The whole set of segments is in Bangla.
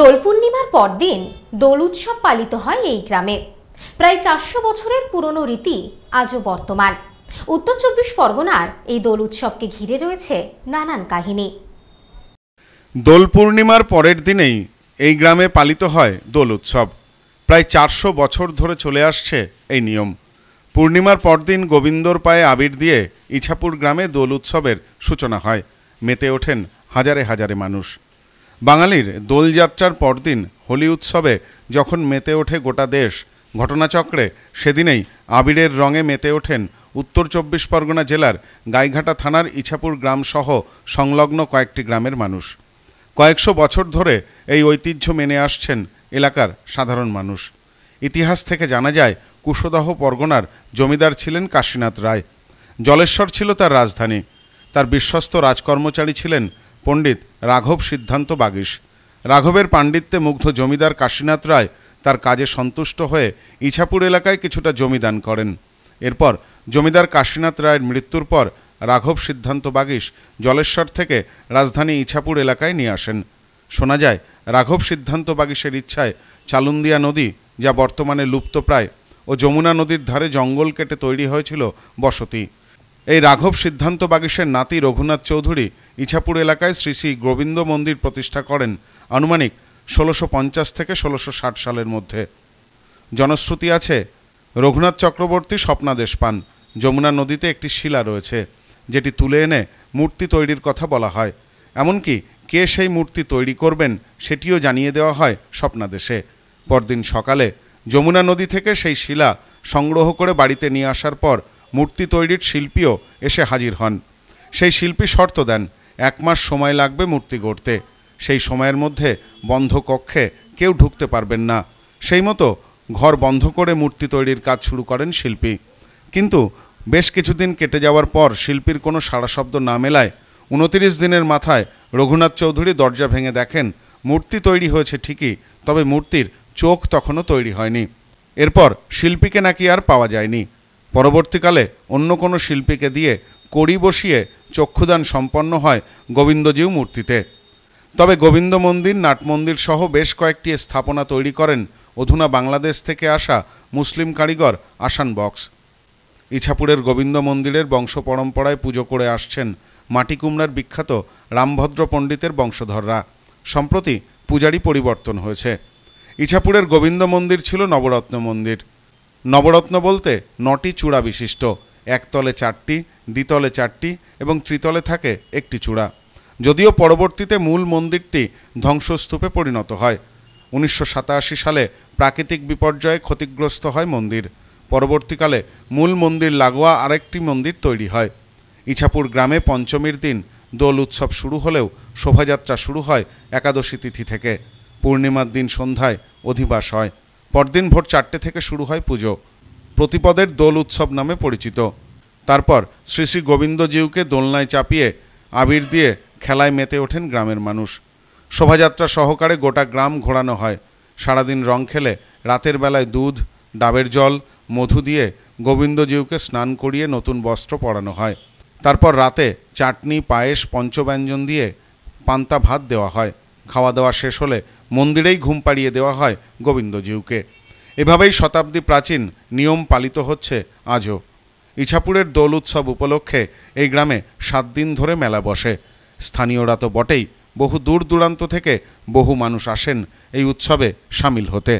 দোল পূর্ণিমার পরদিন দোল উৎসব পালিত হয় এই গ্রামে প্রায় চারশো বছরের পুরনো রীতি আজও বর্তমান উত্তর চব্বিশ পরগনার এই দোল উৎসবকে ঘিরে রয়েছে নানান কাহিনী দোল পূর্ণিমার পরের দিনেই এই গ্রামে পালিত হয় দোল উৎসব প্রায় চারশো বছর ধরে চলে আসছে এই নিয়ম পূর্ণিমার পরদিন গোবিন্দর পায়ে আবির দিয়ে ইছাপুর গ্রামে দোল উৎসবের সূচনা হয় মেতে ওঠেন হাজারে হাজারে মানুষ বাঙালির দোলযাত্রার পরদিন হোলি উৎসবে যখন মেতে ওঠে গোটা দেশ ঘটনাচক্রে সেদিনেই আবিরের রঙে মেতে ওঠেন উত্তর চব্বিশ পরগনা জেলার গাইঘাটা থানার ইছাপুর গ্রামসহ সংলগ্ন কয়েকটি গ্রামের মানুষ কয়েকশো বছর ধরে এই ঐতিহ্য মেনে আসছেন এলাকার সাধারণ মানুষ ইতিহাস থেকে জানা যায় কুশদাহ পরগনার জমিদার ছিলেন কাশীনাথ রায় জলেশ্বর ছিল তার রাজধানী তার বিশ্বস্ত রাজকর্মচারী ছিলেন পণ্ডিত রাঘব সিদ্ধান্ত বাগিস রাঘবের পাণ্ডিত্যে মুগ্ধ জমিদার কাশীনাথ রায় তার কাজে সন্তুষ্ট হয়ে ইছাপুর এলাকায় কিছুটা জমিদান করেন এরপর জমিদার কাশীনাথ রায়ের মৃত্যুর পর রাঘব সিদ্ধান্ত বাগিস জলেশ্বর থেকে রাজধানী ইছাপুর এলাকায় নিয়ে আসেন শোনা যায় রাঘব সিদ্ধান্ত বাগিসের ইচ্ছায় চালুন্দিয়া নদী যা বর্তমানে লুপ্তপ্রায় ও যমুনা নদীর ধারে জঙ্গল কেটে তৈরি হয়েছিল বসতি এই রাঘব সিদ্ধান্ত বাগিসের নাতি রঘুনাথ চৌধুরী ইছাপুর এলাকায় শ্রী শ্রী গোবিন্দ মন্দির প্রতিষ্ঠা করেন আনুমানিক ষোলোশো পঞ্চাশ থেকে ষোলোশো ষাট সালের মধ্যে জনশ্রুতি আছে রঘুনাথ চক্রবর্তী স্বপ্নাদেশ পান যমুনা নদীতে একটি শিলা রয়েছে যেটি তুলে এনে মূর্তি তৈরির কথা বলা হয় এমনকি কে সেই মূর্তি তৈরি করবেন সেটিও জানিয়ে দেওয়া হয় স্বপ্নাদেশে পরদিন সকালে যমুনা নদী থেকে সেই শিলা সংগ্রহ করে বাড়িতে নিয়ে আসার পর মূর্তি তৈরির শিল্পীও এসে হাজির হন সেই শিল্পী শর্ত দেন এক মাস সময় লাগবে মূর্তি গড়তে সেই সময়ের মধ্যে বন্ধ কক্ষে কেউ ঢুকতে পারবেন না সেই মতো ঘর বন্ধ করে মূর্তি তৈরির কাজ শুরু করেন শিল্পী কিন্তু বেশ কিছুদিন কেটে যাওয়ার পর শিল্পীর কোনো সারা শব্দ না মেলায় উনতিরিশ দিনের মাথায় রঘুনাথ চৌধুরী দরজা ভেঙে দেখেন মূর্তি তৈরি হয়েছে ঠিকই তবে মূর্তির চোখ তখনও তৈরি হয়নি এরপর শিল্পীকে নাকি আর পাওয়া যায়নি পরবর্তীকালে অন্য কোনো শিল্পীকে দিয়ে কড়ি বসিয়ে চক্ষুদান সম্পন্ন হয় গোবিন্দজিউ মূর্তিতে তবে গোবিন্দ মন্দির নাটমন্দির সহ বেশ কয়েকটি স্থাপনা তৈরি করেন অধুনা বাংলাদেশ থেকে আসা মুসলিম কারিগর আসান বক্স ইছাপুরের গোবিন্দ মন্দিরের বংশ পরম্পরায় পুজো করে আসছেন মাটিকুমড়ার বিখ্যাত রামভদ্র পণ্ডিতের বংশধররা সম্প্রতি পূজারি পরিবর্তন হয়েছে ইছাপুরের গোবিন্দ মন্দির ছিল নবরত্ন মন্দির নবরত্ন বলতে নটি চূড়া বিশিষ্ট একতলে চারটি দ্বিতলে চারটি এবং ত্রিতলে থাকে একটি চূড়া যদিও পরবর্তীতে মূল মন্দিরটি ধ্বংসস্তূপে পরিণত হয় উনিশশো সালে প্রাকৃতিক বিপর্যয়ে ক্ষতিগ্রস্ত হয় মন্দির পরবর্তীকালে মূল মন্দির লাগোয়া আরেকটি মন্দির তৈরি হয় ইছাপুর গ্রামে পঞ্চমীর দিন দোল উৎসব শুরু হলেও শোভাযাত্রা শুরু হয় একাদশী তিথি থেকে পূর্ণিমার দিন সন্ধ্যায় অধিবাস হয় পরদিন ভোর চারটে থেকে শুরু হয় পুজো প্রতিপদের দোল উৎসব নামে পরিচিত তারপর শ্রী শ্রী গোবিন্দজিউকে দোলনায় চাপিয়ে আবির দিয়ে খেলায় মেতে ওঠেন গ্রামের মানুষ শোভাযাত্রা সহকারে গোটা গ্রাম ঘোরানো হয় সারাদিন রং খেলে রাতের বেলায় দুধ ডাবের জল মধু দিয়ে গোবিন্দজিউকে স্নান করিয়ে নতুন বস্ত্র পরানো হয় তারপর রাতে চাটনি পায়েস পঞ্চব্যঞ্জন দিয়ে পান্তা ভাত দেওয়া হয় খাওয়া দাওয়া শেষ হলে মন্দিরেই ঘুম পাড়িয়ে দেওয়া হয় গোবিন্দজিউকে এভাবেই শতাব্দী প্রাচীন নিয়ম পালিত হচ্ছে আজও ইছাপুরের দোল উৎসব উপলক্ষে এই গ্রামে সাত দিন ধরে মেলা বসে স্থানীয়রা তো বটেই বহু দূর দূরান্ত থেকে বহু মানুষ আসেন এই উৎসবে সামিল হতে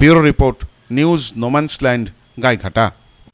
bureau report news no man's land Gaighata